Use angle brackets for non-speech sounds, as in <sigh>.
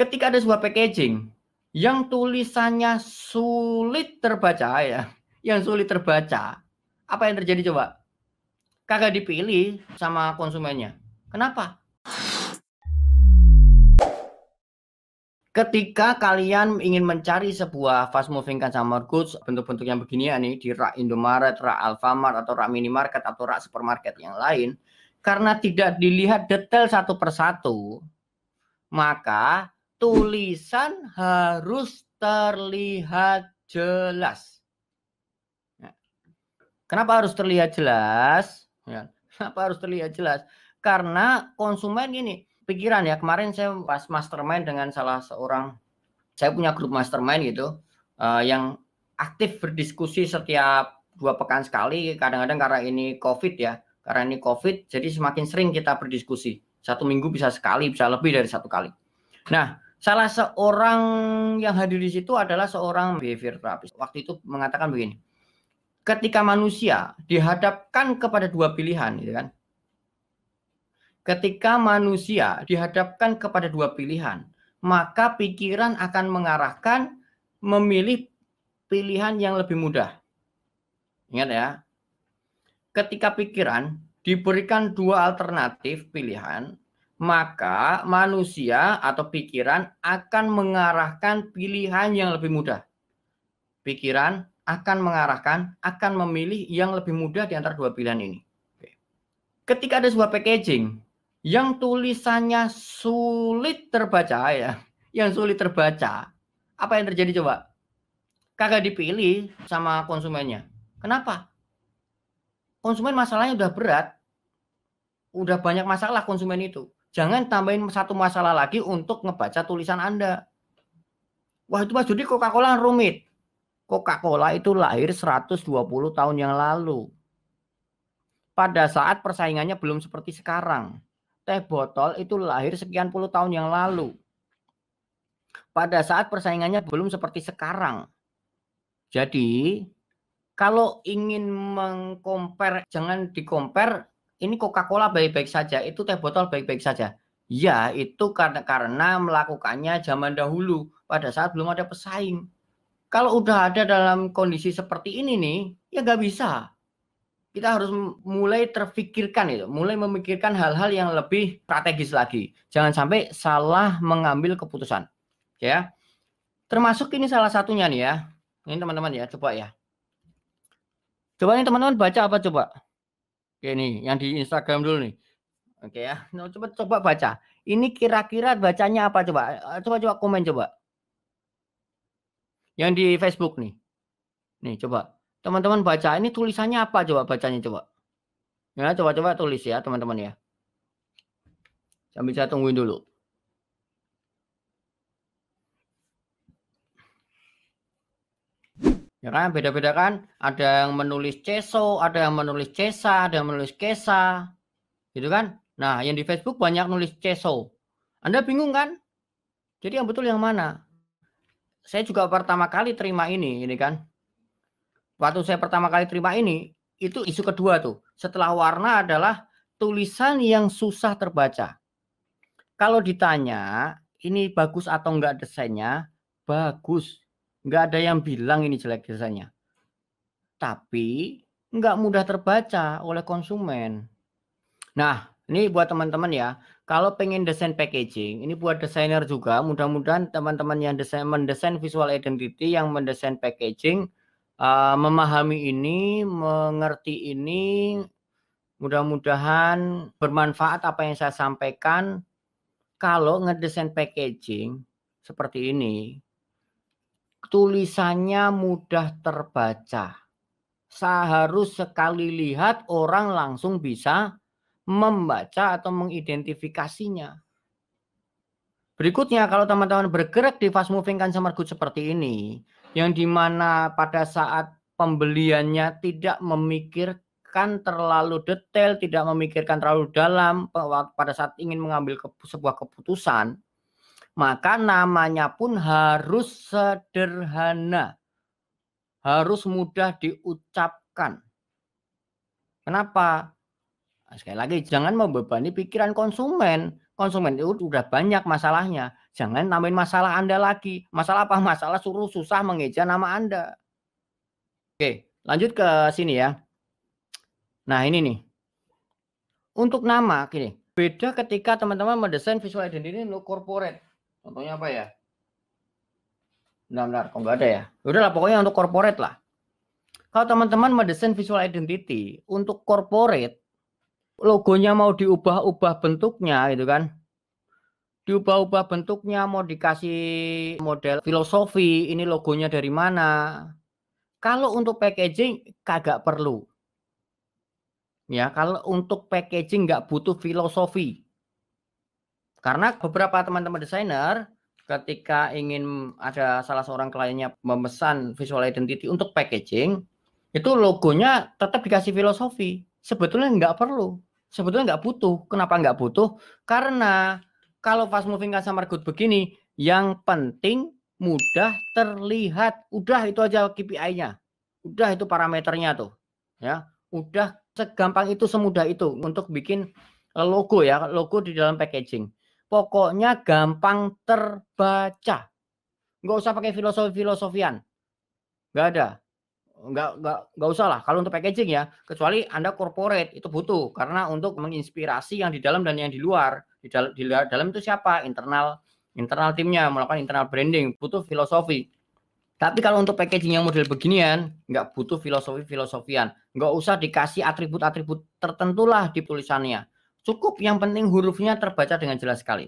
ketika ada sebuah packaging yang tulisannya sulit terbaca ya, yang sulit terbaca, apa yang terjadi coba? Kagak dipilih sama konsumennya. Kenapa? Ketika kalian ingin mencari sebuah fast moving consumer goods bentuk-bentuk yang begini ya nih di rak Indomaret, rak Alfamart atau rak minimarket atau rak supermarket yang lain, karena tidak dilihat detail satu persatu, maka tulisan harus terlihat jelas. Ya. Kenapa harus terlihat jelas? Ya. Kenapa harus terlihat jelas? Karena konsumen ini pikiran ya kemarin saya pas mastermind dengan salah seorang saya punya grup mastermind gitu eh, yang aktif berdiskusi setiap dua pekan sekali kadang-kadang karena ini covid ya karena ini covid jadi semakin sering kita berdiskusi satu minggu bisa sekali bisa lebih dari satu kali nah Salah seorang yang hadir di situ adalah seorang behavior therapist. Waktu itu mengatakan begini, ketika manusia dihadapkan kepada dua pilihan, gitu kan? Ketika manusia dihadapkan kepada dua pilihan, maka pikiran akan mengarahkan memilih pilihan yang lebih mudah. Ingat ya, ketika pikiran diberikan dua alternatif pilihan, maka manusia atau pikiran akan mengarahkan pilihan yang lebih mudah. Pikiran akan mengarahkan, akan memilih yang lebih mudah di antara dua pilihan ini. Ketika ada sebuah packaging yang tulisannya sulit terbaca ya, <laughs> yang sulit terbaca, apa yang terjadi coba? Kagak dipilih sama konsumennya. Kenapa? Konsumen masalahnya udah berat, udah banyak masalah konsumen itu Jangan tambahin satu masalah lagi untuk ngebaca tulisan Anda. Wah itu Mas Judi Coca-Cola rumit. Coca-Cola itu lahir 120 tahun yang lalu. Pada saat persaingannya belum seperti sekarang. Teh botol itu lahir sekian puluh tahun yang lalu. Pada saat persaingannya belum seperti sekarang. Jadi kalau ingin mengkompar jangan dikompar ini Coca-Cola baik-baik saja, itu teh botol baik-baik saja. Ya, itu karena, karena melakukannya zaman dahulu, pada saat belum ada pesaing. Kalau udah ada dalam kondisi seperti ini nih, ya nggak bisa. Kita harus mulai terfikirkan itu, mulai memikirkan hal-hal yang lebih strategis lagi. Jangan sampai salah mengambil keputusan. Ya. Termasuk ini salah satunya nih ya. Ini teman-teman ya, coba ya. Coba ini teman-teman baca apa coba? Oke nih, yang di Instagram dulu nih. Oke ya. Nah, coba coba baca. Ini kira-kira bacanya apa coba? Eh, coba coba komen coba. Yang di Facebook nih. Nih coba. Teman-teman baca ini tulisannya apa coba bacanya coba. Ya, coba-coba tulis ya teman-teman ya. Sambil saya tungguin dulu. Ya kan beda-beda kan? Ada yang menulis ceso, ada yang menulis cesa, ada yang menulis kesa. Gitu kan? Nah, yang di Facebook banyak nulis ceso. Anda bingung kan? Jadi yang betul yang mana? Saya juga pertama kali terima ini, ini kan. Waktu saya pertama kali terima ini, itu isu kedua tuh. Setelah warna adalah tulisan yang susah terbaca. Kalau ditanya, ini bagus atau enggak desainnya? Bagus. Nggak ada yang bilang ini jelek biasanya, Tapi nggak mudah terbaca oleh konsumen. Nah, ini buat teman-teman ya. Kalau pengen desain packaging, ini buat desainer juga. Mudah-mudahan teman-teman yang desain mendesain visual identity, yang mendesain packaging, uh, memahami ini, mengerti ini. Mudah-mudahan bermanfaat apa yang saya sampaikan. Kalau ngedesain packaging seperti ini, tulisannya mudah terbaca. harus sekali lihat orang langsung bisa membaca atau mengidentifikasinya. Berikutnya kalau teman-teman bergerak di fast moving consumer kan goods seperti ini, yang dimana pada saat pembeliannya tidak memikirkan terlalu detail, tidak memikirkan terlalu dalam pada saat ingin mengambil sebuah keputusan, maka namanya pun harus sederhana. Harus mudah diucapkan. Kenapa? Nah, sekali lagi, jangan membebani pikiran konsumen. Konsumen itu udah banyak masalahnya. Jangan tambahin masalah Anda lagi. Masalah apa? Masalah suruh susah mengeja nama Anda. Oke, lanjut ke sini ya. Nah ini nih. Untuk nama, gini. Beda ketika teman-teman mendesain visual identity untuk corporate. Contohnya apa ya? Benar-benar, kok nggak ada ya? Udah lah pokoknya untuk corporate lah. Kalau teman-teman mendesain visual identity untuk corporate, logonya mau diubah-ubah bentuknya gitu kan, diubah-ubah bentuknya, mau dikasih model filosofi, ini logonya dari mana. Kalau untuk packaging kagak perlu. Ya, kalau untuk packaging nggak butuh filosofi. Karena beberapa teman-teman desainer ketika ingin ada salah seorang kliennya memesan visual identity untuk packaging, itu logonya tetap dikasih filosofi. Sebetulnya nggak perlu, sebetulnya nggak butuh. Kenapa nggak butuh? Karena kalau fast moving customer good begini, yang penting mudah terlihat. Udah itu aja KPI-nya. Udah itu parameternya tuh. Ya, udah segampang itu, semudah itu untuk bikin logo ya, logo di dalam packaging. Pokoknya gampang terbaca. Nggak usah pakai filosofi-filosofian. Nggak ada. Nggak, nggak, nggak usah lah kalau untuk packaging ya. Kecuali Anda corporate, itu butuh. Karena untuk menginspirasi yang di dalam dan yang di luar. Di, dal di dalam itu siapa? Internal internal timnya, melakukan internal branding. Butuh filosofi. Tapi kalau untuk packaging yang model beginian, nggak butuh filosofi-filosofian. Nggak usah dikasih atribut-atribut tertentulah di tulisannya. Cukup yang penting hurufnya terbaca dengan jelas sekali.